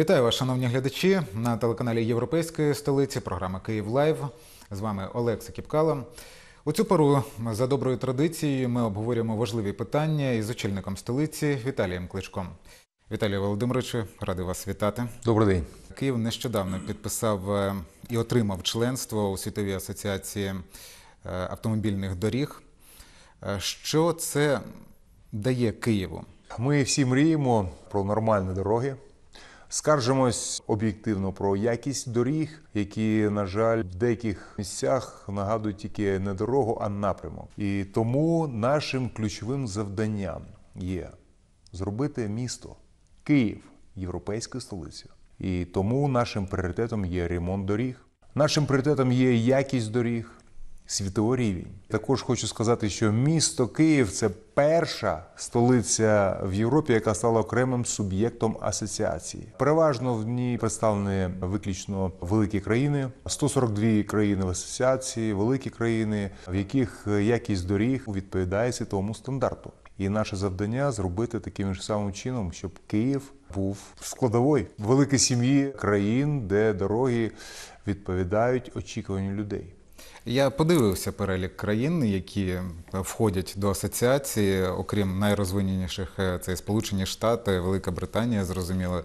Вітаю вас, шановні глядачі, на телеканалі Європейської столиці. Програма Київ Лайв. З вами Олекса Кіпкало. У цю пору за доброю традицією ми обговорюємо важливі питання із очільником столиці Віталієм Кличком. Віталій Володимировичу, радий вас вітати. Добрий день. Київ нещодавно підписав е, і отримав членство у світовій асоціації е, автомобільних доріг. Е, що це дає Києву? Ми всі мріємо про нормальні дороги. Скаржимось об'єктивно про якість доріг, які на жаль в деяких місцях нагадують тільки не дорогу, а напрямок. І тому нашим ключовим завданням є зробити місто Київ європейською столицею. І тому нашим пріоритетом є ремонт доріг. Нашим пріоритетом є якість доріг світовий рівень. Також хочу сказати, що місто Київ це перша столиця в Європі, яка стала окремим суб'єктом асоціації. Переважно в ній представлені виключно великі країни, 142 країни в асоціації, великі країни, в яких якість доріг відповідає світовому стандарту. І наше завдання зробити таким ж самим чином, щоб Київ був складовою великої сім'ї країн, де дороги відповідають очікуванню людей. Я подивився перелік країн, які входять до асоціації, окрім найрозвиненіших, е, це Сполучені Штати, Велика Британія, зрозуміло,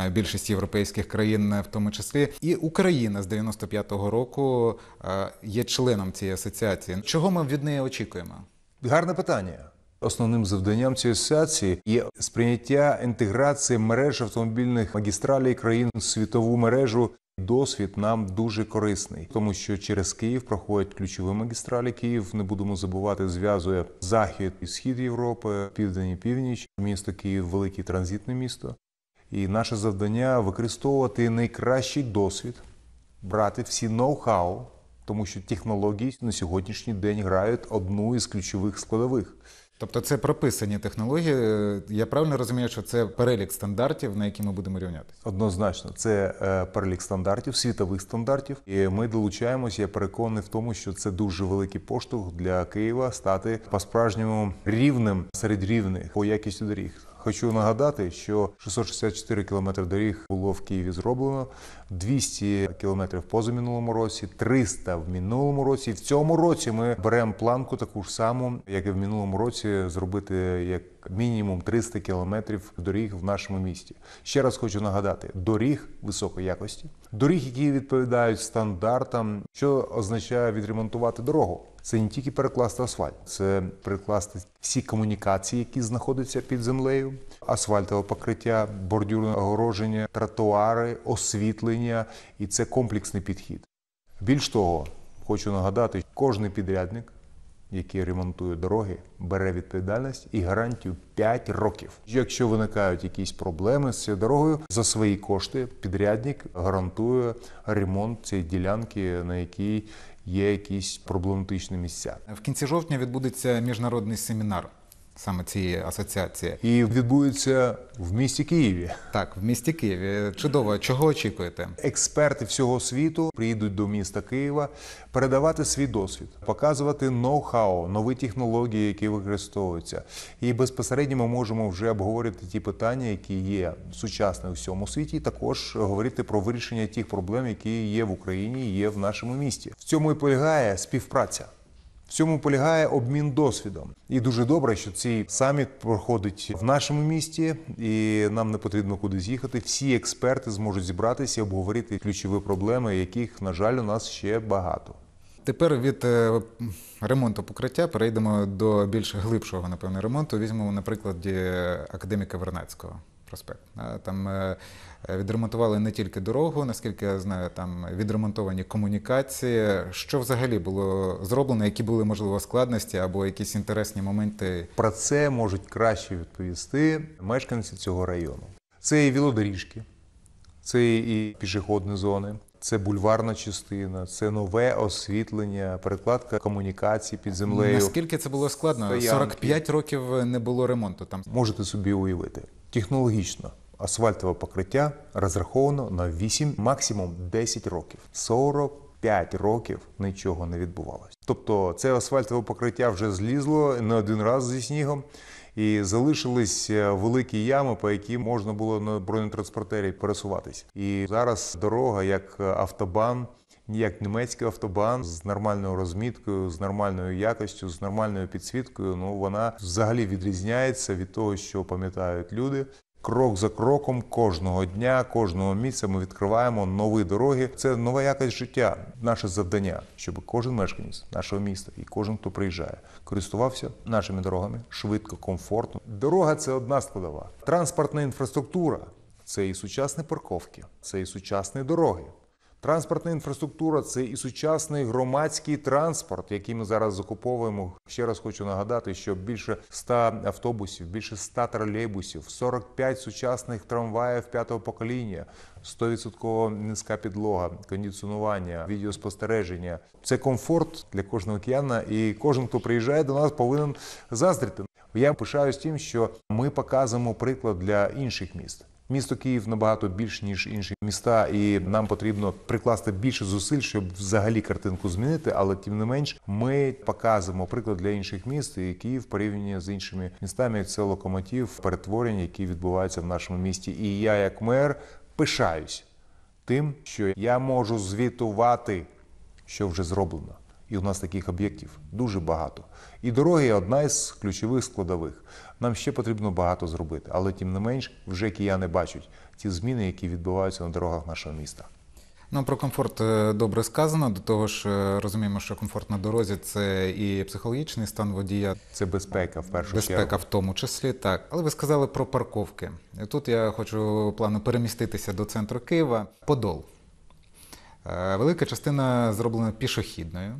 е, більшість європейських країн, е, в тому числі, і Україна з 95-го року є членом цієї асоціації. Чого ми від неї очікуємо? Гарне питання. Основним завданням цієї асоціації є сприйняття інтеграції мереж автомобільних магістралей країн в світову мережу Досвід нам дуже корисний, тому що через Київ проходять ключові магістралі. Київ не будемо забувати, зв'язує захід і схід Європи, південь і північ. Місто Київ велике транзитне місто. І наше завдання використовувати найкращий досвід, брати всі ноу-хау, тому що технології на сьогоднішній день грають одну із ключових складових. Тобто це прописані технології. Я правильно розумію, що це перелік стандартів, на які ми будемо рівнятися? Однозначно, це е, перелік стандартів, світових стандартів. І ми долучаємось. Я переконаний в тому, що це дуже великий поштовх для Києва стати по справжньому рівним серед рівних по якістю доріг. Хочу нагадати, що 664 кілометри доріг було в Києві зроблено, 200 кілометрів позаминулому році, 300 в минулому році. І в цьому році ми беремо планку таку ж саму, як і в минулому році, зробити як мінімум 300 кілометрів доріг в нашому місті. Ще раз хочу нагадати: доріг високої якості, доріг, які відповідають стандартам, що означає відремонтувати дорогу це не тільки перекласти асфальт, це перекласти всі комунікації, які знаходяться під землею, асфальтове покриття, бордюрне огороження, тротуари, освітлення, і це комплексний підхід. Більш того, хочу нагадати, кожен підрядник. Які ремонтують дороги, бере відповідальність і гарантію 5 років. Якщо виникають якісь проблеми з цією дорогою, за свої кошти підрядник гарантує ремонт цієї ділянки, на якій є якісь проблематичні місця. В кінці жовтня відбудеться міжнародний семінар саме цієї асоціації. І відбудеться в місті Києві. Так, в місті Києві. Чудово, чого очікуєте? Експерти всього світу приїдуть до міста Києва передавати свій досвід, показувати ноу-хау, нові технології, які використовуються. І безпосередньо ми можемо вже обговорити ті питання, які є сучасні у всьому світі, і також говорити про вирішення тих проблем, які є в Україні, є в нашому місті. В цьому і полягає співпраця цьому полягає обмін досвідом. І дуже добре, що цей саміт проходить в нашому місті, і нам не потрібно кудись їхати. Всі експерти зможуть зібратися, і обговорити ключові проблеми, яких на жаль у нас ще багато. Тепер від е, ремонту покриття перейдемо до більш глибшого напевне ремонту. Візьмемо, наприклад, е, академіка Вернацького проспект. Е, там е, відремонтували не тільки дорогу, наскільки я знаю, там відремонтовані комунікації. Що взагалі було зроблено, які були можливо складності або якісь інтересні моменти? Про це можуть краще відповісти мешканці цього району. Це і велодоріжки, це і пішохідні зони. Це бульварна частина, це нове освітлення, перекладка комунікацій під землею. Наскільки це було складно? Стоянки. 45 років не було ремонту. Там можете собі уявити. Технологічно асфальтове покриття розраховано на 8, максимум 10 років. 45 років нічого не відбувалося. Тобто це асфальтове покриття вже злізло не один раз зі снігом. І залишились е, великі ями, по яким можна було на бронетранспортері пересуватися. І зараз дорога як е, автобан ніяк німецький автобан з нормальною розміткою, з нормальною якостю, з нормальною підсвіткою. Ну вона взагалі відрізняється від того, що пам'ятають люди. Крок за кроком кожного дня, кожного місця ми відкриваємо нові дороги. Це нова якість життя, наше завдання, щоб кожен мешканець нашого міста і кожен, хто приїжджає, користувався нашими дорогами швидко, комфортно. Дорога це одна складова. Транспортна інфраструктура це і сучасні парковки, це і сучасні дороги. Транспортна інфраструктура це і сучасний громадський транспорт, який ми зараз закуповуємо. Ще раз хочу нагадати, що більше 100 автобусів, більше 100 тролейбусів, 45 сучасних трамваїв п'ятого покоління, 100% низька підлога, кондиціонування, відеоспостереження. Це комфорт для кожного кияна, і кожен, хто приїжджає до нас, повинен заздрити. Я пишаюсь тим, що ми показуємо приклад для інших міст. Місто Київ набагато більш ніж інші міста, і нам потрібно прикласти більше зусиль, щоб взагалі картинку змінити. Але тим не менш, ми показуємо приклад для інших міст. І Київ порівняно з іншими містами це локомотив перетворення, які відбуваються в нашому місті. І я, як мер, пишаюсь тим, що я можу звітувати, що вже зроблено. І у нас таких об'єктів дуже багато. І дороги одна із ключових складових. Нам ще потрібно багато зробити, але тим не менш, вже кияни бачать ті зміни, які відбуваються на дорогах нашого міста. Ну, про комфорт е, добре сказано. До того ж, е, розуміємо, що комфорт на дорозі це і психологічний стан водія. Це безпека в першу безпека чергу. безпека в тому числі, так. Але ви сказали про парковки. Тут я хочу плану переміститися до центру Києва. Подол. Е, велика частина зроблена пішохідною.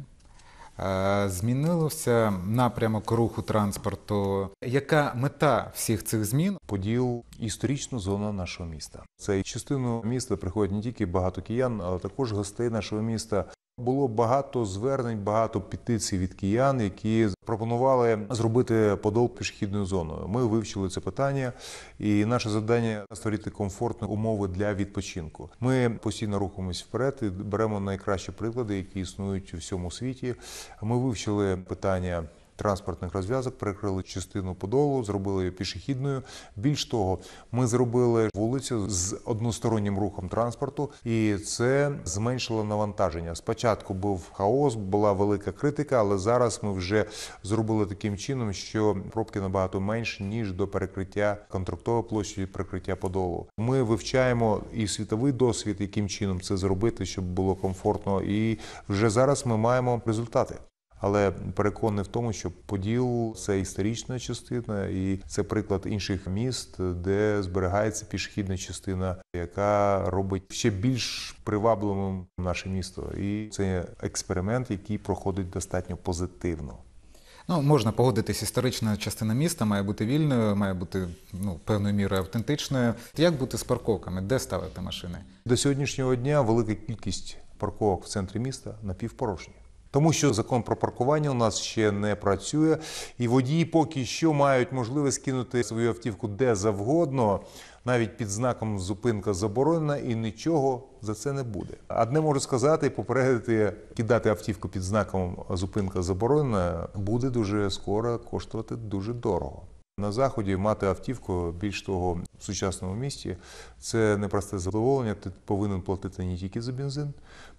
Е, змінилося напрямок руху транспорту. Яка мета всіх цих змін? Поділ історичну зону нашого міста. Це частину міста приходять не тільки багато киян, але також гостей нашого міста. Було багато звернень, багато петицій від киян, які пропонували зробити подол пішохідною зоною. Ми вивчили це питання, і наше завдання створити комфортні умови для відпочинку. Ми постійно рухаємось вперед і беремо найкращі приклади, які існують у всьому світі. Ми вивчили питання транспортних розв'язок, перекрили частину подолу, зробили її пішохідною. Більш того, ми зробили вулицю з одностороннім рухом транспорту, і це зменшило навантаження. Спочатку був хаос, була велика критика, але зараз ми вже зробили таким чином, що пробки набагато менше ніж до перекриття контрактової площі, і перекриття подолу. Ми вивчаємо і світовий досвід, яким чином це зробити, щоб було комфортно. І вже зараз ми маємо результати. Але переконаний в тому, що Поділ це історична частина, і це приклад інших міст, де зберігається пішохідна частина, яка робить ще більш привабливим наше місто. І це експеримент, який проходить достатньо позитивно. Ну, можна погодитись, історична частина міста має бути вільною, має бути ну певною мірою автентичною. Як бути з парковками? Де ставити машини? До сьогоднішнього дня велика кількість парковок в центрі міста напівпорожні тому що закон про паркування у нас ще не працює, і водії поки що мають можливість кинути свою автівку де завгодно, навіть під знаком зупинка заборонена, і нічого за це не буде. Одне можу сказати, попередити кидати автівку під знаком зупинка заборонена буде дуже скоро коштувати дуже дорого. На заході мати автівку більш того в сучасному місті це непросте задоволення. Ти повинен платити не тільки за бензин,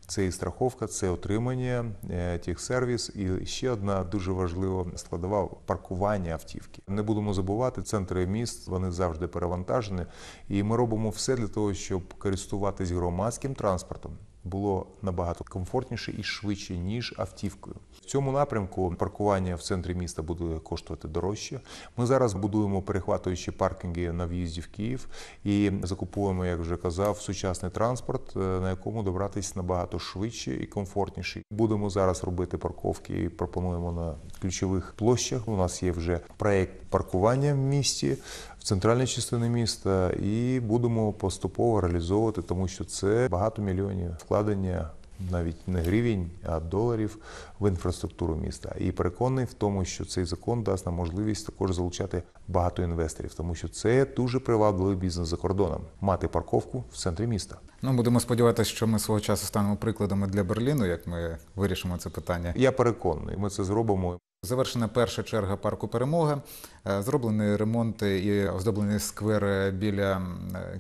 це і страховка, це отримання, е, тих сервіс. І ще одна дуже важлива складова паркування автівки. Не будемо забувати, центри міст вони завжди перевантажені, і ми робимо все для того, щоб користуватись громадським транспортом було набагато комфортніше і швидше ніж автівкою. В цьому напрямку паркування в центрі міста буде коштувати дорожче. Ми зараз будуємо перехватуючі паркінги на в'їзді в Київ і закуповуємо, як вже казав, сучасний транспорт, е, на якому добратись набагато швидше і комфортніше. Будемо зараз робити парковки. і Пропонуємо на ключових площах. У нас є вже проект паркування в місті центральні частини міста, і будемо поступово реалізовувати, тому що це багато мільйонів вкладення. Навіть не гривень, а доларів в інфраструктуру міста, і переконаний в тому, що цей закон дасть нам можливість також залучати багато інвесторів, тому що це дуже привабливий бізнес за кордоном мати парковку в центрі міста. Ну будемо сподіватися, що ми свого часу станемо прикладами для Берліну, як ми вирішимо це питання. Я переконаний, ми це зробимо. Завершена перша черга парку перемога. Е, Зроблений ремонт і оздоблений сквер біля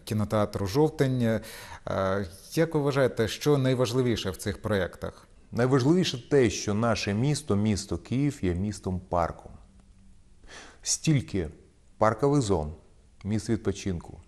кінотеатру Жовтень. Е, як ви вважаєте, що найважливіше в цих проєктах? Найважливіше те, що наше місто, місто Київ, є містом парку. Стільки паркових зон, міст відпочинку,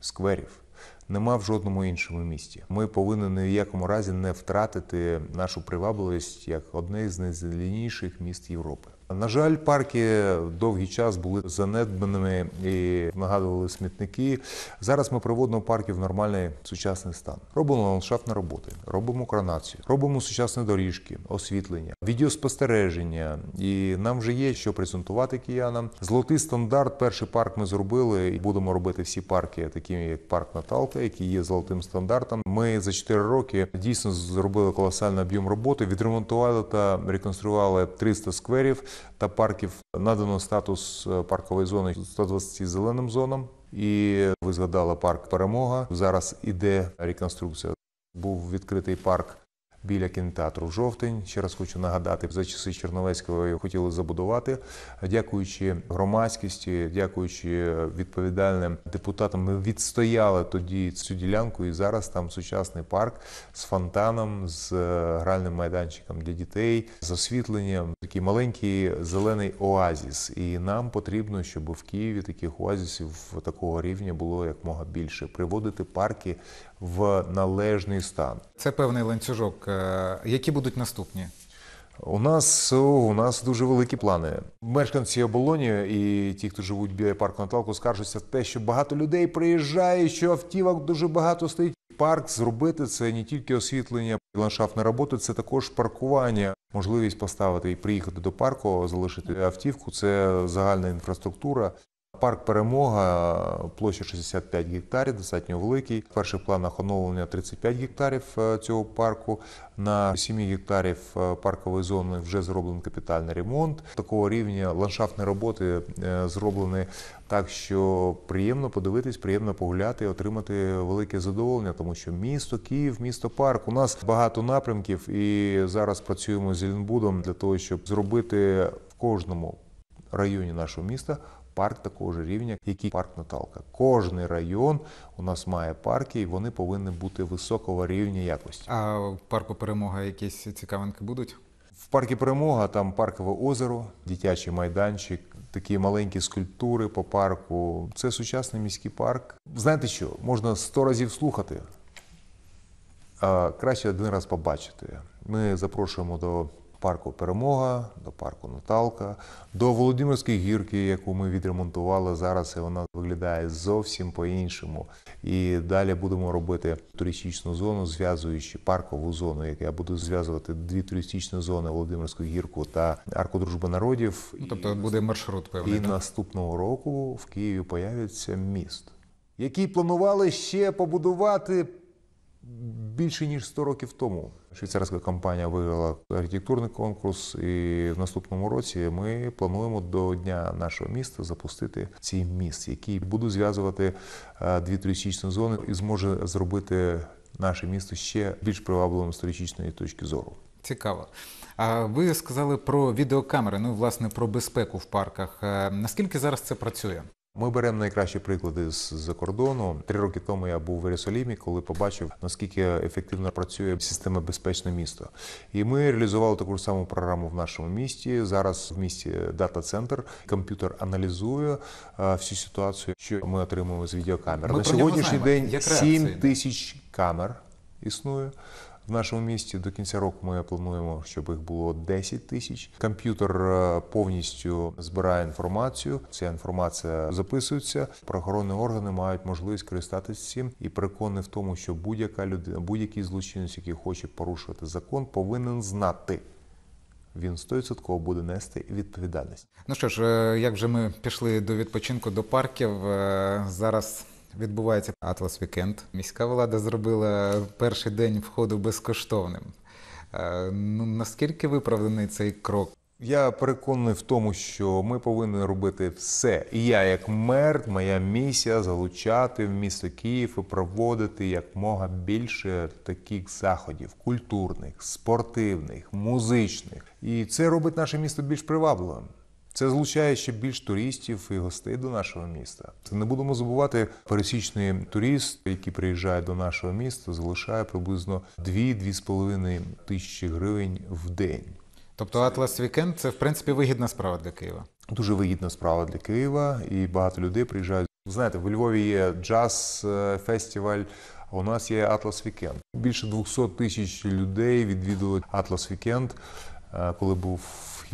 скверів нема в жодному іншому місті. Ми повинні ні в якому разі не втратити нашу привабливість як одне з найзеленіших міст Європи. На жаль, парки довгий час були занедбаними і нагадували смітники. Зараз ми проводимо парки в нормальний сучасний стан. Робимо ландшафтні роботи, робимо кранацію, робимо сучасні доріжки, освітлення, відеоспостереження. І нам вже є що презентувати киянам. Золотий стандарт. Перший парк ми зробили і будемо робити всі парки, такими як парк Наталка, який є золотим стандартом. Ми за 4 роки дійсно зробили колосальний об'єм роботи, відремонтували та реконструювали 300 скверів та парків надано статус е, паркової зони 120 зеленим зонам. І ви згадали парк Перемога. Зараз іде реконструкція. Був відкритий парк біля кінотеатру жовтень. Ще раз хочу нагадати, за часи Черновецького його хотіли забудувати. Дякуючи громадськості, дякуючи відповідальним депутатам, ми відстояли тоді цю ділянку. І зараз там сучасний парк з фонтаном, з е, гральним майданчиком для дітей, з освітленням, такий маленький зелений оазіс. І нам потрібно, щоб в Києві таких оазісів такого рівня було як мога більше. Приводити парки в належний стан. Це певний ланцюжок. Е, які будуть наступні? У нас у нас дуже великі плани. Мешканці оболоні і ті, хто живуть біля парку Наталку, скаржаться те, що багато людей приїжджає, що автівок дуже багато стоїть. Парк зробити це не тільки освітлення, ландшафтна робота, це також паркування. Можливість поставити і приїхати до парку, залишити автівку. Це загальна інфраструктура. Парк перемога площа 65 гектарів, достатньо великий. В перших планах оновлення 35 гектарів е, цього парку. На 7 гектарів е, паркової зони вже зроблений капітальний ремонт. Такого рівня ландшафтні роботи е, зроблені так, що приємно подивитись, приємно погуляти, отримати велике задоволення, тому що місто Київ, місто парк. У нас багато напрямків, і зараз працюємо з Ілінбудом для того, щоб зробити в кожному районі нашого міста парк такого ж рівня, як і парк Наталка. Кожний район у нас має парки, і вони повинні бути високого рівня якості. А в парку перемога якісь цікавинки будуть? В парку перемога там паркове озеро, дитячий майданчик, такі маленькі скульптури по парку. Це сучасний міський парк. Знаєте що? Можна сто разів слухати, а краще один раз побачити. Ми запрошуємо до парку Перемога, до парку Наталка, до Володимирської гірки, яку ми відремонтували зараз, і вона виглядає зовсім по-іншому. І далі будемо робити туристичну зону, зв'язуючи паркову зону, яка буде зв'язувати дві туристичні зони Володимирську гірку та арку дружби народів. Ну, тобто буде маршрут певний. І так? наступного року в Києві появиться міст, який планували ще побудувати. Більше ніж 100 років тому швейцарська компанія виграла архітектурний конкурс, і в наступному році ми плануємо до дня нашого міста запустити цей міст, який буде зв'язувати е, дві туристичні зони і зможе зробити наше місто ще більш привабливим з туристичної точки зору. Цікаво. А ви сказали про відеокамери? Ну, власне, про безпеку в парках. Е, наскільки зараз це працює? Ми беремо найкращі приклади з-за кордону. Три роки тому я був в Єрусалімі, коли побачив наскільки ефективно працює система безпечне місто. І ми реалізували таку ж саму програму в нашому місті. Зараз в місті дата-центр комп'ютер аналізує е, всю ситуацію, що ми отримуємо з відеокамер. Ми На сьогоднішній день 7 тисяч камер існує. В нашому місті до кінця року ми плануємо, щоб їх було 10 тисяч. Комп'ютер е, повністю збирає інформацію. Ця інформація записується. Правоохоронні органи мають можливість користатися цим і переконаний в тому, що будь-яка людина, будь-який злочинець, який хоче порушувати закон, повинен знати. Він стовідсотково буде нести відповідальність. Ну що ж, е, як вже ми пішли до відпочинку до парків е, зараз. Відбувається Атлас Вікенд. Міська влада зробила перший день входу безкоштовним. Е, ну наскільки виправданий цей крок? Я переконаний в тому, що ми повинні робити все. І я, як мер, моя місія залучати в місто Київ і проводити якмога більше таких заходів: культурних, спортивних, музичних. І це робить наше місто більш привабливим. Це залучає ще більш туристів і гостей до нашого міста. Це не будемо забувати пересічний турист, який приїжджає до нашого міста, залишає приблизно 2-2,5 тисячі гривень в день. Тобто Атлас Вікенд це в принципі вигідна справа для Києва. Дуже вигідна справа для Києва, і багато людей приїжджають. Знаєте, в Львові є джаз е, фестиваль. У нас є Атлас Вікенд. Більше 200 тисяч людей відвідали Атлас Вікенд, е, коли був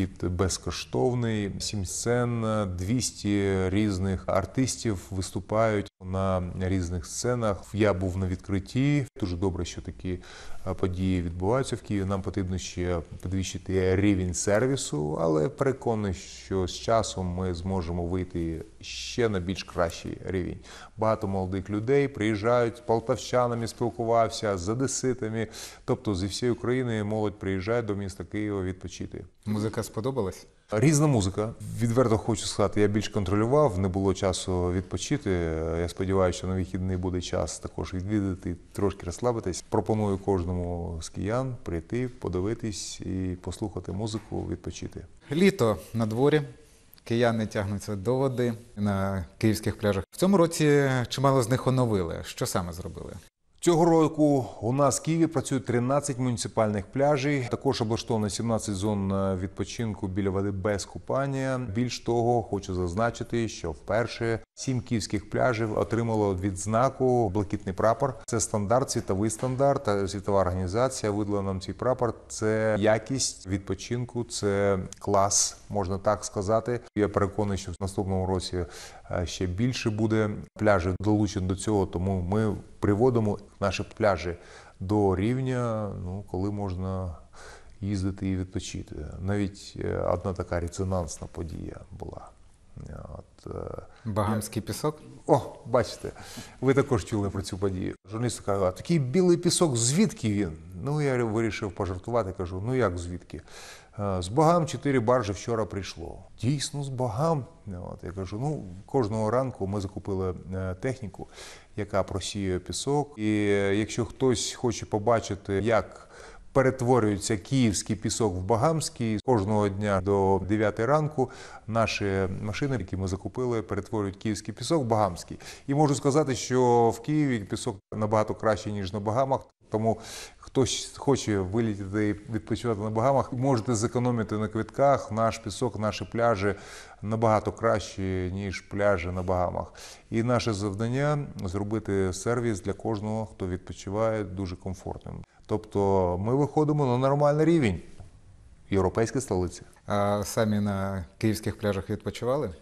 вхід безкоштовний, сім сцен, 200 різних артистів виступають. На різних сценах я був на відкритті. Дуже добре, що такі е, події відбуваються в Києві. Нам потрібно ще підвищити рівень сервісу, але переконаний, що з часом ми зможемо вийти ще на більш кращий рівень. Багато молодих людей приїжджають з полтавчанами, спілкувався з одеситами. Тобто зі всієї України молодь приїжджає до міста Києва відпочити. Музика сподобалась. Різна музика. Відверто хочу сказати, я більш контролював, не було часу відпочити. Я сподіваюся, що на вихідний буде час також відвідати, трошки розслабитись. Пропоную кожному з киян прийти, подивитись і послухати музику, відпочити. Літо на дворі. Кияни тягнуться до води на київських пляжах. В цьому році чимало з них оновили. Що саме зробили? Цього року у нас в Києві працюють 13 муніципальних пляжів. Також облаштовано 17 зон е, відпочинку біля води без купання. Більш того, хочу зазначити, що вперше сім київських пляжів отримало відзнаку блакитний прапор. Це стандарт, світовий стандарт. Е, світова організація видала нам цей прапор. Це якість відпочинку, це клас, можна так сказати. Я переконаний, що в наступному році Е, ще більше буде пляжів долучено до цього. Тому ми приводимо наші пляжі до рівня, ну коли можна їздити і відпочити. Навіть е, одна така резонансна подія була. Е, от, Багамський пісок? О, бачите, ви також чули про цю подію. Журналіст каже, а такий білий пісок, звідки він? Ну я вирішив пожартувати, кажу, ну як звідки? Е, з богам чотири баржі вчора прийшло. Дійсно, з богам. От я кажу: ну кожного ранку ми закупили е, техніку, яка просіює пісок. І е, якщо хтось хоче побачити, як перетворюється київський пісок в Багамський, кожного дня до 9 ранку наші машини, які ми закупили, перетворюють київський пісок в Багамський. І можу сказати, що в Києві пісок набагато краще ніж на Багамах. Тому Хтось хоче вилітіти і відпочивати на багамах, можете зекономити на квитках. Наш пісок, наші пляжі набагато кращі, ніж пляжі на багамах. І наше завдання зробити сервіс для кожного, хто відпочиває, дуже комфортним. Тобто ми виходимо на нормальний рівень європейської столиці. А самі на київських пляжах відпочивали?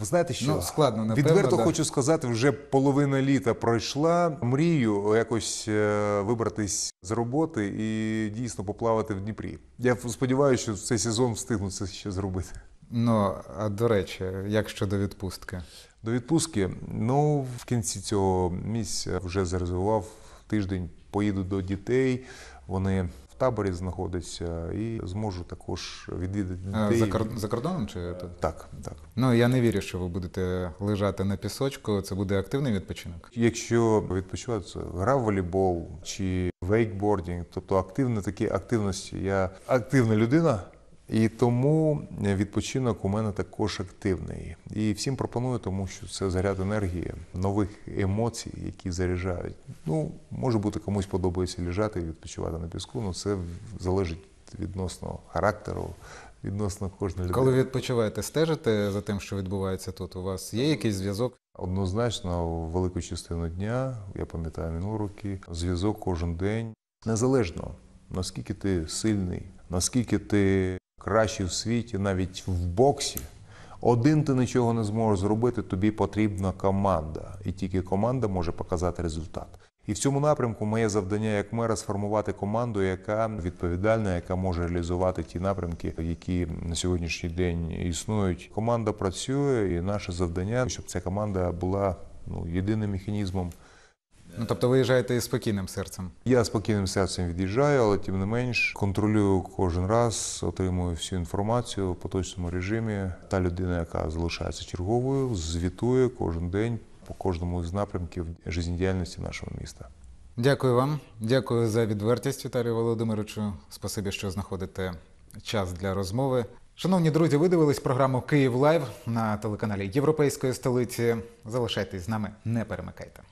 Ви знаєте, що ну, складно напевно, відверто да. хочу сказати, вже половина літа пройшла. Мрію якось е, вибратись з роботи і дійсно поплавати в Дніпрі. Я сподіваюся, що цей сезон встигну це ще зробити. Ну а до речі, як щодо відпустки? До відпустки, ну в кінці цього місяця вже зарезував тиждень. Поїду до дітей. Вони таборі знаходиться, і зможу також відвідати е, За, кор... за кордоном чи тут? так, так. Ну я не вірю, що ви будете лежати на пісочку. Це буде активний відпочинок. Якщо відпочивати, це гра в волейбол чи вейкбордінг, тобто активні такі активності. Я активна людина. І тому е, відпочинок у мене також активний. І всім пропоную, тому що це заряд енергії, нових емоцій, які заряджають. Ну, може бути, комусь подобається лежати і відпочивати на піску, але ну, це залежить відносно характеру, відносно кожної людини. Коли відпочиваєте, стежите за тим, що відбувається тут? У вас є якийсь зв'язок? Однозначно, велику частину дня, я пам'ятаю минулі роки, зв'язок кожен день незалежно. Наскільки ти сильний, наскільки ти кращий в світі, навіть в боксі. Один ти нічого не зможеш зробити, тобі потрібна команда, і тільки команда може показати результат. І в цьому напрямку моє завдання як мера сформувати команду, яка відповідальна, яка може реалізувати ті напрямки, які на сьогоднішній день існують. Команда працює, і наше завдання, щоб ця команда була ну єдиним механізмом. Ну тобто виїжджаєте із спокійним серцем? Я спокійним серцем від'їжджаю, але тим не менш контролюю кожен раз, отримую всю інформацію в поточному режимі. Та людина, яка залишається черговою, звітує кожен день по кожному з напрямків життєдіяльності нашого міста. Дякую вам, дякую за відвертість, Віталію Володимировичу. Спасибі, що знаходите час для розмови. Шановні друзі, ви дивились програму Київ Лайв на телеканалі Європейської столиці. Залишайтесь з нами, не перемикайте.